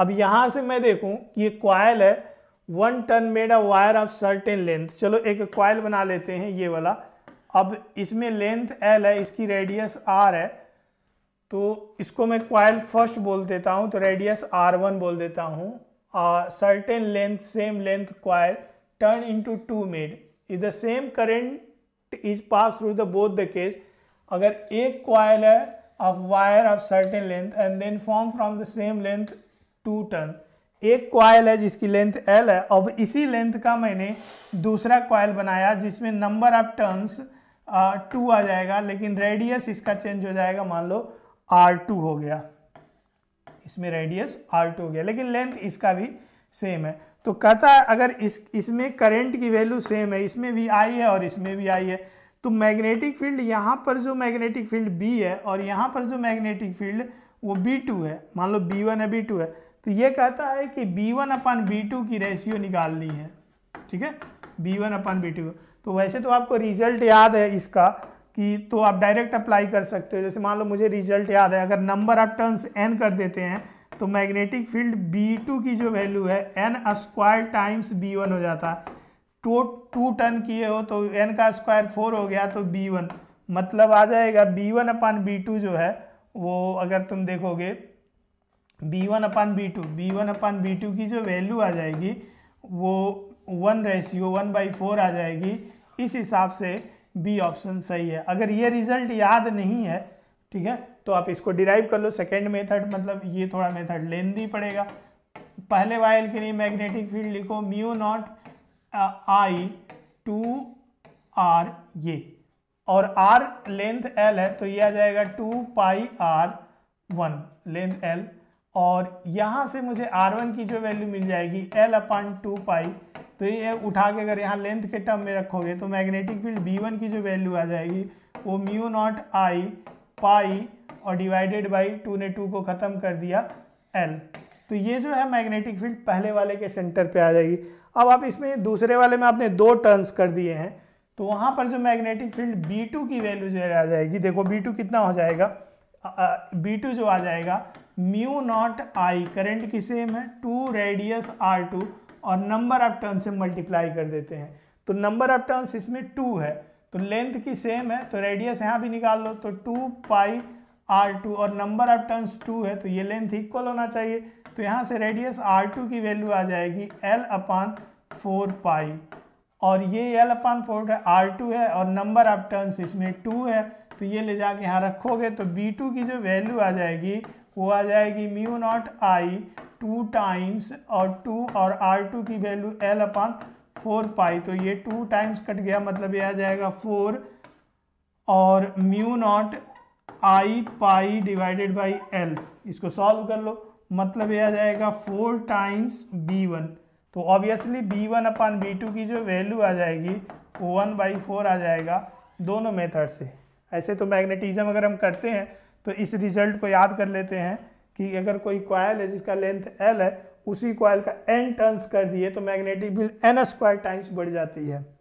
अब यहां से मैं देखूँ ये क्वाइल है one turn made a wire of certain length चलो एक क्वाइल बना लेते हैं ये वाला अब इसमें लेंथ एल है इसकी रेडियस आर है तो इसको मैं क्वाइल फर्स्ट बोल देता हूँ तो रेडियस आर वन बोल देता हूँ certain length same length coil turn into two made if the same current is pass through the both the case अगर एक क्वाइल है of wire of certain length and then form from the same length two turn एक coil है जिसकी length L है अब इसी length का मैंने दूसरा क्वाइल बनाया जिसमें नंबर ऑफ टर्न्स टू आ जाएगा लेकिन रेडियस इसका चेंज हो जाएगा मान लो आर टू हो गया इसमें रेडियस आर टू हो गया लेकिन लेंथ इसका भी सेम है तो कहता है अगर इस इसमें करंट की वैल्यू सेम है इसमें भी आई है और इसमें भी आई है तो मैग्नेटिक फील्ड यहाँ पर जो मैग्नेटिक फील्ड बी है और यहाँ पर जो मैग्नेटिक फील्ड वो बी टू है मान लो बी वन है बी टू है तो ये कहता है कि B one upon B two की रेशियो निकालनी है ठीक है B one upon B two तो वैसे तो आपको रिजल्ट याद है इसका कि तो आप डायरेक्ट अप्लाई कर सकते हो जैसे मान लो मुझे रिजल्ट याद है अगर नंबर ऑफ टर्न्स एन कर देते हैं तो मैग्नेटिक फील्ड बी टू की जो वैल्यू है N square times B one हो जाता है टू टू टर्न किए हो तो एन का स्क्वायर फोर हो गया तो बी वन मतलब आ जाएगा B one upon B two जो है वो अगर तुम देखोगे B one upon B two B one upon B two की जो वैल्यू आ जाएगी वो one ratio one by four आ जाएगी इस हिसाब से बी ऑप्शन सही है अगर ये रिजल्ट याद नहीं है ठीक है तो आप इसको डिराइव कर लो सेकेंड मेथड मतलब ये थोड़ा मेथड लेंदी पड़ेगा पहले वायल के लिए मैग्नेटिक फील्ड लिखो mu naught I two R ये और आर लेंथ एल है तो ये आ जाएगा two pi R one length L और यहाँ से मुझे R1 की जो वैल्यू मिल जाएगी L अपान टू पाई तो ये उठा के अगर यहाँ लेंथ के टर्म में रखोगे तो मैग्नेटिक फील्ड B1 की जो वैल्यू आ जाएगी वो म्यू नॉट आई पाई और डिवाइडेड बाई टू ने टू को ख़त्म कर दिया L तो ये जो है मैग्नेटिक फील्ड पहले वाले के सेंटर पे आ जाएगी अब आप इसमें दूसरे वाले में आपने दो टर्न्स कर दिए हैं तो वहाँ पर जो मैग्नेटिक फील्ड टू की वैल्यू जो है आ जाएगी देखो टू कितना हो जाएगा टू जो आ जाएगा म्यू नॉट आई करेंट की सेम है टू रेडियस आर टू और नंबर ऑफ टर्न से मल्टीप्लाई कर देते हैं तो नंबर ऑफ टर्न्स इसमें टू है तो लेंथ की सेम है तो रेडियस यहाँ भी निकाल लो तो टू पाई आर टू और नंबर ऑफ टर्न्स टू है तो ये लेंथ इक्वल होना चाहिए तो यहाँ से रेडियस आर टू की वैल्यू आ जाएगी एल अपान फोर पाई और ये एल अपान फोर है आर टू है और नंबर ऑफ टर्न्स इसमें टू है तो ये ले जाके यहाँ रखोगे तो बी टू की जो वैल्यू आ जाएगी वो आ जाएगी mu naught I two times और टू और आर टू की value L upon four pi तो ये टू टाइम्स कट गया मतलब ये आ जाएगा फोर और mu naught I pi divided by L इसको सॉल्व कर लो मतलब ये आ जाएगा फोर टाइम्स बी वन तो obviously B one upon B two की जो वैल्यू आ जाएगी वो वन बाई फोर आ जाएगा दोनों मेथड से ऐसे तो मैग्नेटिज्म अगर हम करते हैं तो इस रिजल्ट को याद कर लेते हैं कि अगर कोई कॉयल है जिसका लेंथ एल है उसी कॉयल का एन टर्न्स कर दिए तो magnetic field N square times बढ़ जाती है